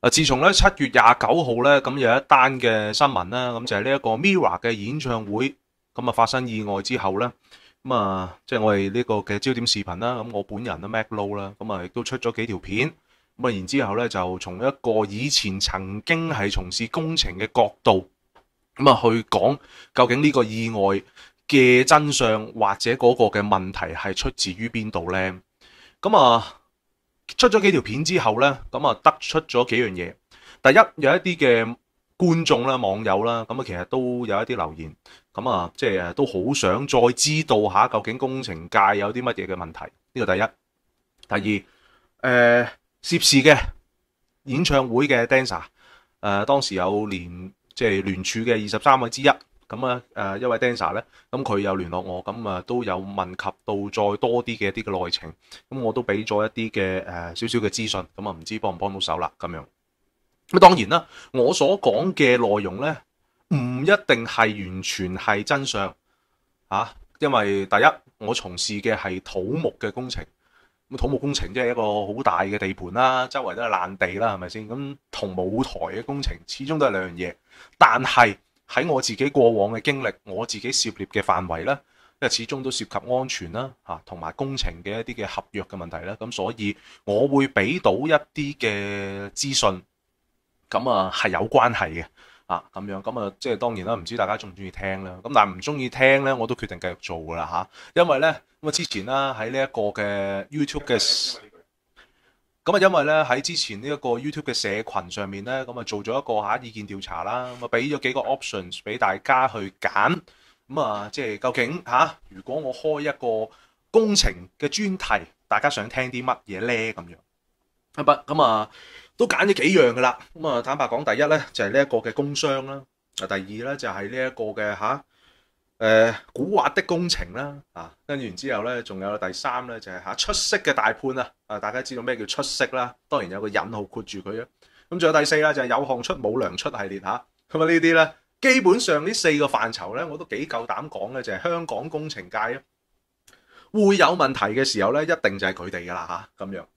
啊！自從咧七月廿九號咧，咁有一單嘅新聞啦，咁就係呢一個 m i r a 嘅演唱會咁啊發生意外之後咧，咁啊即係我哋呢個嘅焦點視頻啦，咁我本人都 Mac Low 啦，咁啊亦都出咗幾條片，咁啊然之後咧就從一個以前曾經係從事工程嘅角度咁啊去講究竟呢個意外嘅真相或者嗰個嘅問題係出自於邊度咧？咁啊～出咗幾條片之後咧，咁啊得出咗幾樣嘢。第一有一啲嘅觀眾啦、網友啦，咁啊其實都有一啲留言，咁啊即系都好想再知道下究竟工程界有啲乜嘢嘅問題？呢個第一。第二誒涉事嘅演唱會嘅 Dancer，誒當時有聯即系聯署嘅二十三位之一。咁啊，誒一位 dancer 咧，咁佢有聯絡我，咁啊都有問及到再多啲嘅一啲嘅內情，咁我都俾咗一啲嘅誒少少嘅資訊，咁啊唔知幫唔幫到手啦，咁樣。咁當然啦，我所講嘅內容咧，唔一定係完全係真相嚇，因為第一我從事嘅係土木嘅工程，咁土木工程即係一個好大嘅地盤啦，周圍都係爛地啦，係咪先？咁同舞台嘅工程始終都係兩樣嘢，但係。喺我自己過往嘅經歷，我自己涉獵嘅範圍呢，因為始終都涉及安全啦，嚇，同埋工程嘅一啲嘅合約嘅問題啦，咁所以我會俾到一啲嘅資訊，咁啊係有關係嘅，啊咁樣，咁啊即係當然啦，唔知大家中唔中意聽啦，咁但係唔中意聽呢，我都決定繼續做噶啦嚇，因為呢，咁啊之前啦喺呢一個嘅 YouTube 嘅。咁啊，因为咧喺之前呢一个 YouTube 嘅社群上面咧，咁啊做咗一个吓意见调查啦，咁啊俾咗几个 options 俾大家去拣，咁啊即系究竟吓，如果我开一个工程嘅专题，大家想听啲乜嘢咧？咁样，不咁啊，都拣咗几样噶啦，咁啊坦白讲，第一咧就系呢一个嘅工商啦，啊第二咧就系呢一个嘅吓。诶，古惑的工程啦，啊，跟完之后咧，仲有第三咧就系吓出色嘅大判啊，啊，大家知道咩叫出色啦，当然有个引号括住佢啊。咁仲有第四啦，就系有项出冇粮出系列吓，咁啊呢啲咧，基本上呢四个范畴咧，我都几够胆讲咧，就系香港工程界啊，会有问题嘅时候咧，一定就系佢哋噶啦吓，咁样，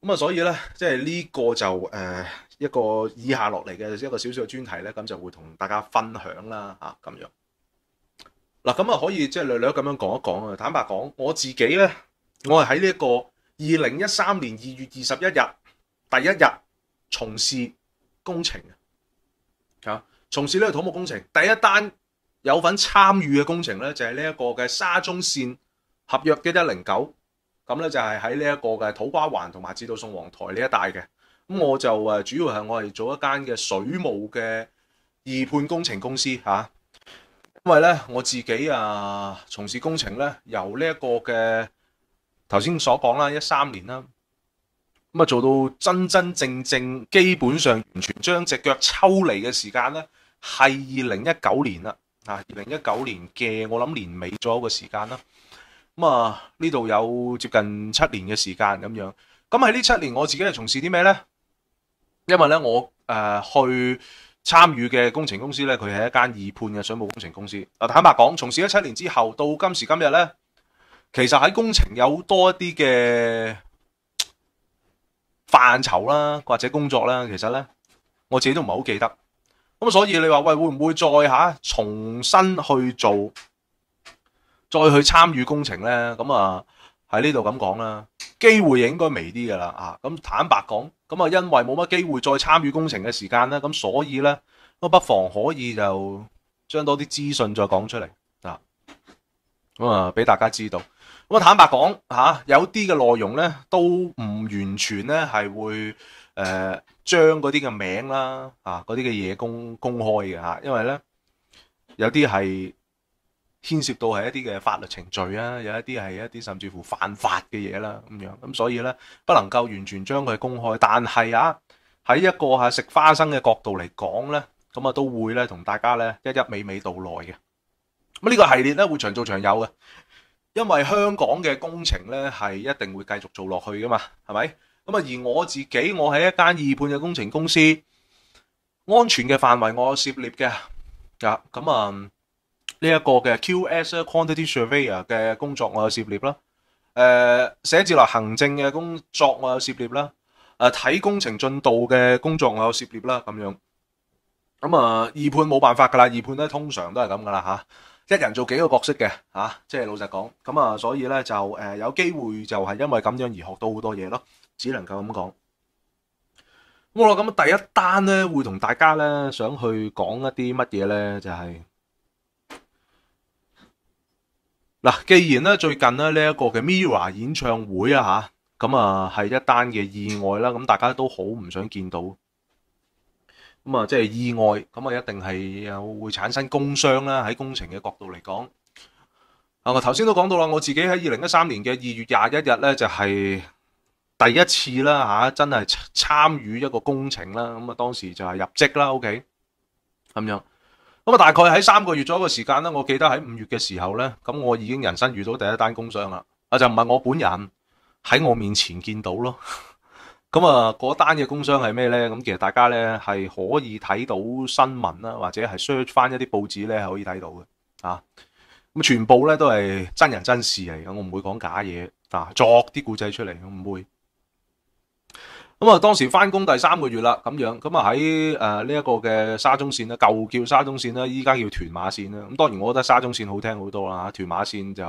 咁啊所以咧，即系呢个就诶一个以下落嚟嘅一个小小专题咧，咁就会同大家分享啦，吓咁样。嗱，咁啊可以即系略略咁样讲一讲啊。坦白讲，我自己咧，我系喺呢一个二零一三年二月二十一日第一日从事工程啊，吓从事呢个土木工程。第一单有份参与嘅工程咧，就系呢一个嘅沙中线合约嘅一零九，咁咧就系喺呢一个嘅土瓜湾同埋至到送皇台呢一带嘅。咁我就诶，主要系我系做一间嘅水务嘅二判工程公司吓。因为咧我自己啊从事工程咧，由呢一个嘅头先所讲啦，一三年啦，咁啊做到真真正正基本上完全将只脚抽离嘅时间咧，系二零一九年啦，啊二零一九年嘅我谂年尾咗嘅时间啦，咁啊呢度有接近七年嘅时间咁样，咁喺呢七年我自己系从事啲咩咧？因为咧我诶去。参与嘅工程公司咧，佢系一间二判嘅水务工程公司。坦白讲，从事咗七年之后到今时今日咧，其实喺工程有多一啲嘅范畴啦，或者工作啦，其实咧我自己都唔系好记得。咁所以你话喂会唔会再吓重新去做，再去参与工程咧？咁啊喺呢度咁讲啦。机会应该微啲噶啦，啊，咁坦白讲，咁啊因为冇乜机会再参与工程嘅时间啦，咁所以咧都不妨可以就将多啲资讯再讲出嚟，啊，咁啊俾大家知道，咁啊坦白讲吓，有啲嘅内容咧都唔完全咧系会诶将嗰啲嘅名啦，啊，嗰啲嘅嘢公公开嘅吓，因为咧有啲系。牽涉到係一啲嘅法律程序啊，有一啲係一啲甚至乎犯法嘅嘢啦，咁樣咁所以咧不能夠完全將佢公開，但係啊喺一個係食花生嘅角度嚟講咧，咁啊都會咧同大家咧一一娓娓道來嘅。咁呢個系列咧會長做長有嘅，因為香港嘅工程咧係一定會繼續做落去噶嘛，係咪？咁啊而我自己我喺一間二判嘅工程公司，安全嘅範圍我涉獵嘅，啊咁啊。呢一個嘅 QS quantity survey 嘅工作我有涉獵啦，誒寫字楼行政嘅工作我有涉獵啦，誒睇工程進度嘅工作我有涉獵啦，咁樣，咁啊二判冇辦法噶啦，二判咧通常都係咁噶啦吓，一人做幾個角色嘅吓，即係老實講，咁啊所以咧就誒有機會就係因為咁樣而學到好多嘢咯，只能夠咁講。我啦咁第一單咧會同大家咧想去講一啲乜嘢咧就係。嗱，既然咧最近咧呢一个嘅 Mira 演唱会啊吓，咁啊系一单嘅意外啦，咁大家都好唔想见到，咁啊即系意外，咁啊一定系又会产生工伤啦，喺工程嘅角度嚟讲，啊我头先都讲到啦，我自己喺二零一三年嘅二月廿一日咧就系第一次啦吓，真系参与一个工程啦，咁啊当时就系入职啦，OK，咁样。咁啊，大概喺三个月左右嘅时间咧，我记得喺五月嘅时候咧，咁我已经人生遇到第一单工伤啦。啊，就唔系我本人喺我面前见到咯。咁啊，嗰单嘅工伤系咩咧？咁其实大家咧系可以睇到新闻啦，或者系 search 翻一啲报纸咧可以睇到嘅。啊，咁全部咧都系真人真事嚟嘅，我唔会讲假嘢啊，作啲故仔出嚟，我唔会。咁啊，当时翻工第三个月啦，咁样咁啊喺诶呢一个嘅沙中线咧，旧叫沙中线啦，依家叫屯马线啦。咁当然我觉得沙中线好听好多啦，屯马线就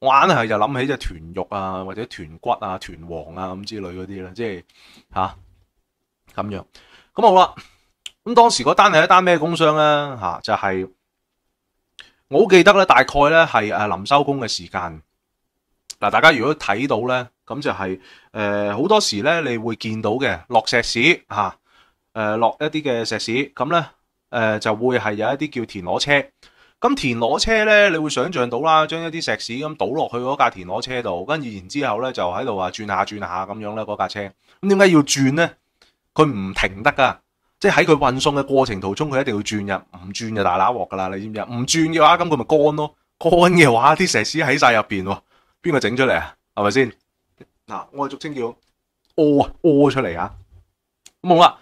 硬系就谂起只屯肉啊，或者屯骨啊、屯黃啊咁之类嗰啲啦，即系吓咁样。咁好啦，咁当时嗰單係一单咩工伤咧？嚇，就係我好記得咧，大概咧系诶临收工嘅时间。嗱，大家如果睇到咧，咁就係誒好多時咧，你會見到嘅落石屎嚇，誒落一啲嘅石屎咁咧，誒就會係有一啲叫田螺車。咁田螺車咧，你會想像到啦，將一啲石屎咁倒落去嗰架田螺車度，跟住然之後咧就喺度話轉下轉下咁樣咧嗰架車。咁點解要轉咧？佢唔停得㗎，即係喺佢運送嘅過程途中，佢一定要轉入，唔轉就大喇鑊㗎啦。你知唔知唔轉嘅話，咁佢咪乾咯，乾嘅話啲石屎喺晒入邊喎。边个整出嚟啊？系咪先？嗱，我哋俗称叫屙啊，屙出嚟啊。咁好啦，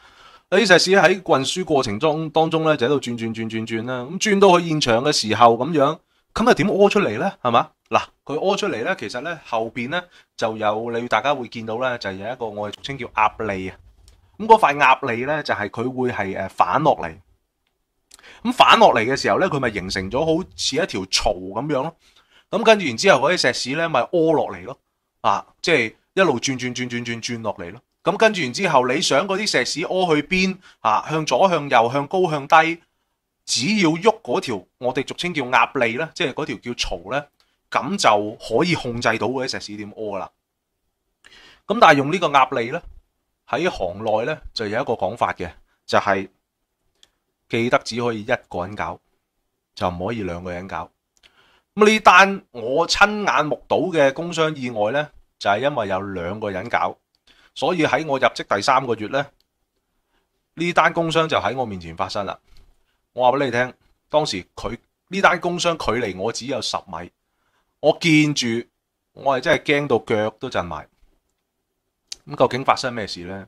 你石屎喺运输过程中当中咧，就喺度转转转转转啦。咁转到去现场嘅时候，咁样咁又点屙出嚟咧？系嘛？嗱，佢屙出嚟咧，其实咧后边咧就有你大家会见到咧，就有一个我哋俗称叫鸭脷啊。咁嗰块鸭脷咧，就系佢会系诶反落嚟。咁反落嚟嘅时候咧，佢咪形成咗好似一条槽咁样咯。咁跟住完之后嗰啲石屎咧，咪屙落嚟咯，啊，即系一路转转转转转转落嚟咯。咁跟住完之后，你想嗰啲石屎屙去边啊？向左、向右、向高、向低，只要喐嗰条我哋俗称叫压脷咧，即系嗰条叫槽咧，咁就可以控制到嗰啲石屎点屙啦。咁但系用呢个压脷咧，喺行内咧就有一个讲法嘅，就系记得只可以一个人搞，就唔可以两个人搞。咁呢單我親眼目睹嘅工伤意外呢，就係因為有兩個人搞，所以喺我入職第三個月呢，呢單工伤就喺我面前發生啦。我話俾你聽，當時佢呢單工伤距離我只有十米，我見住我係真係驚到腳都震埋。咁究竟發生咩事呢？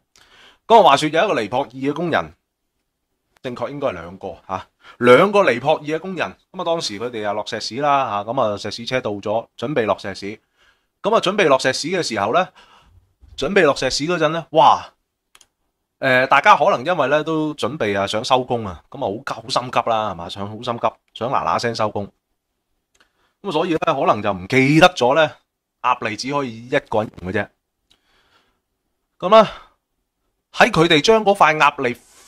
嗰個話有一個離泊二嘅工人。正确应该系两个吓，两个尼泊尔嘅工人咁啊，当时佢哋啊落石屎啦吓，咁啊石屎车到咗，准备落石屎，咁啊准备落石屎嘅时候咧，准备落石屎嗰阵咧，哇，诶，大家可能因为咧都准备啊想收工啊，咁啊好急好心急啦系嘛，想好心急，想嗱嗱声收工，咁所以咧可能就唔记得咗咧鸭脷只可以一个人用嘅啫，咁啦喺佢哋将嗰块鸭脷。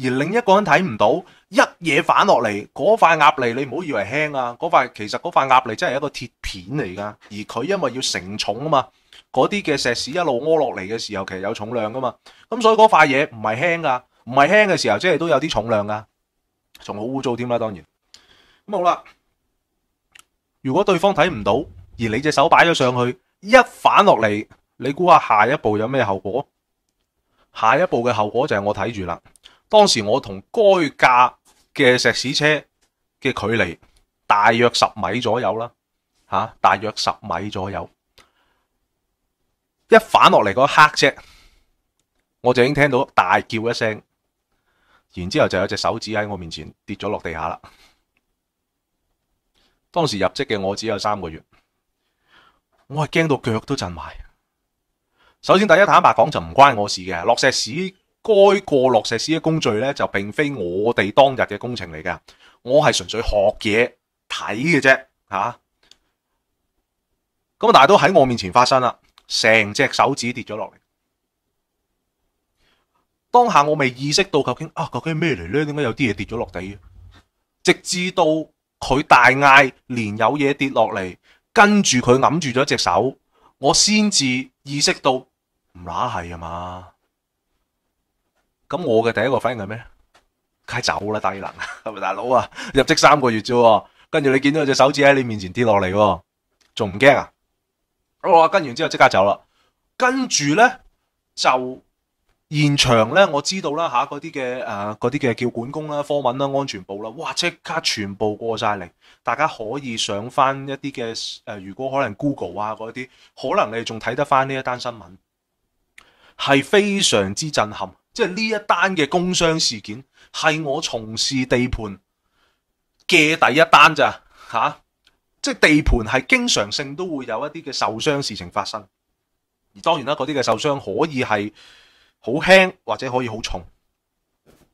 而另一個人睇唔到，一嘢反落嚟嗰塊鴨脷你唔好以為輕啊！嗰塊其實嗰塊鴨脷真係一個鐵片嚟噶。而佢因為要承重啊嘛，嗰啲嘅石屎一路屙落嚟嘅時候，其實有重量噶嘛。咁所以嗰塊嘢唔係輕噶，唔係輕嘅時候，即係都有啲重量噶，仲好污糟添啦。當然咁好啦。如果對方睇唔到，而你隻手擺咗上去，一反落嚟，你估下下一步有咩後果？下一步嘅後果就係我睇住啦。当时我同该架嘅石屎车嘅距离大约十米左右啦，吓大约十米左右，一反落嚟嗰刻啫，我就已经听到大叫一声，然之后就有只手指喺我面前跌咗落地下啦。当时入职嘅我只有三个月，我系惊到脚都震埋。首先第一坦白讲就唔关我事嘅落石屎。该过落石施嘅工序咧，就并非我哋当日嘅工程嚟㗎。我系纯粹学嘢睇嘅啫，吓。咁但系都喺我面前发生啦，成只手指跌咗落嚟。当下我未意识到究竟啊，究竟咩嚟咧？点解有啲嘢跌咗落地？直至到佢大嗌，连有嘢跌落嚟，跟住佢揞住咗隻只手，我先至意识到唔乸系啊嘛。咁我嘅第一个反应系咩？梗系走啦，低能 咪大佬啊！入职三个月啫，跟住你见到只手指喺你面前跌落嚟，仲唔惊啊？我跟完之后即刻走啦。跟住咧就现场咧，我知道啦吓，嗰啲嘅诶，嗰啲嘅叫管工啦、科文啦、安全部啦，哇！即刻全部过晒嚟，大家可以上翻一啲嘅诶，如果可能 Google 啊嗰啲，可能你仲睇得翻呢一单新闻，系非常之震撼。即系呢一单嘅工伤事件，系我从事地盘嘅第一单咋吓？即系地盘系经常性都会有一啲嘅受伤事情发生。而当然啦，嗰啲嘅受伤可以系好轻，或者可以好重。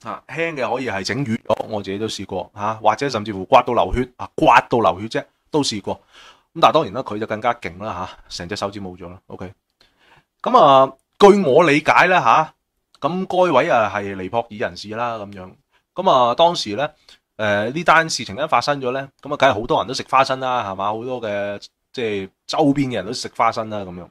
啊，轻嘅可以系整软咗，我自己都试过吓，或者甚至乎刮到流血啊，刮到流血啫，都试过。咁但系当然啦，佢就更加劲啦吓，成只手指冇咗啦。OK，咁啊，据我理解咧吓。咁該位啊係尼泊爾人士啦，咁樣咁啊當時咧，誒呢單事情一發生咗咧，咁啊梗係好多人都食花生啦，係嘛？好多嘅即係周邊嘅人都食花生啦，咁樣。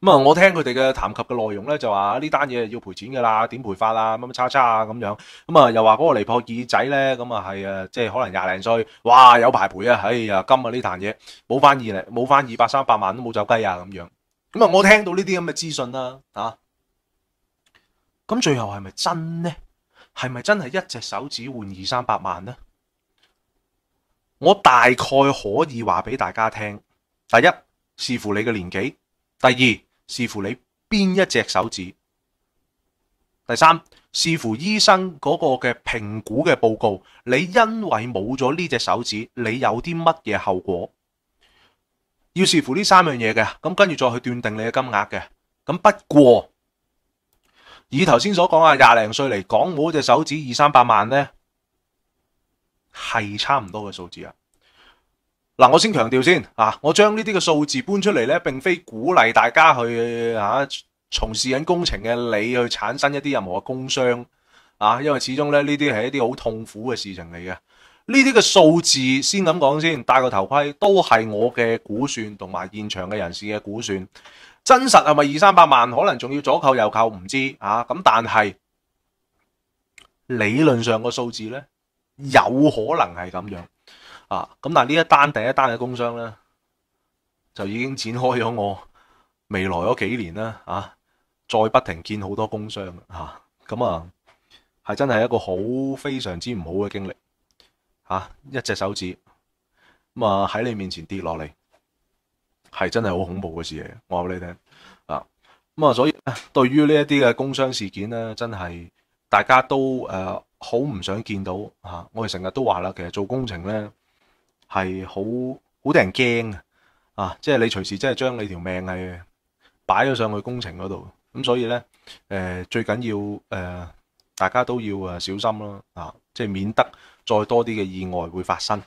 咁啊，我聽佢哋嘅談及嘅內容咧，就話呢單嘢要賠錢噶啦，點賠法啊？乜乜叉叉啊咁樣。咁啊又話嗰個尼泊爾仔咧，咁啊係啊，即係可能廿零歲，哇有排賠啊！哎呀，今日呢壇嘢冇翻二零，冇翻二百三百萬都冇走雞啊咁樣。咁啊，我聽到呢啲咁嘅資訊啦，啊！咁最后系咪真呢？系咪真系一只手指换二三百万呢？我大概可以话俾大家听：，第一，视乎你嘅年纪；，第二，视乎你边一只手指；，第三，视乎医生嗰个嘅评估嘅报告。你因为冇咗呢只手指，你有啲乜嘢后果？要视乎呢三样嘢嘅，咁跟住再去断定你嘅金额嘅。咁不过。以头先所讲啊，廿零岁嚟讲，冇只手指二三百万呢，系差唔多嘅数字啊！嗱，我先强调先啊，我将呢啲嘅数字搬出嚟呢，并非鼓励大家去啊从事紧工程嘅你去产生一啲任何嘅工伤啊，因为始终咧呢啲系一啲好痛苦嘅事情嚟嘅。呢啲嘅数字先咁讲先，戴个头盔都系我嘅估算同埋现场嘅人士嘅估算。真实系咪二三百万？可能仲要左扣右扣，唔知啊。咁但系理论上个数字呢，有可能系咁样啊。咁但系呢一单第一单嘅工伤呢，就已经展开咗我未来嗰几年啦啊！再不停见好多工伤吓。咁啊，系真系一个好非常之唔好嘅经历啊！一只手指咁啊喺你面前跌落嚟。系真系好恐怖嘅事嚟，我话俾你听啊！咁啊，所以对于呢一啲嘅工伤事件咧，真系大家都诶好唔想见到吓。我哋成日都话啦，其实做工程咧系好好啲人惊啊！即系你随时真系将你条命系摆咗上去工程嗰度。咁所以咧，诶最紧要诶大家都要诶小心咯啊！即系免得再多啲嘅意外会发生。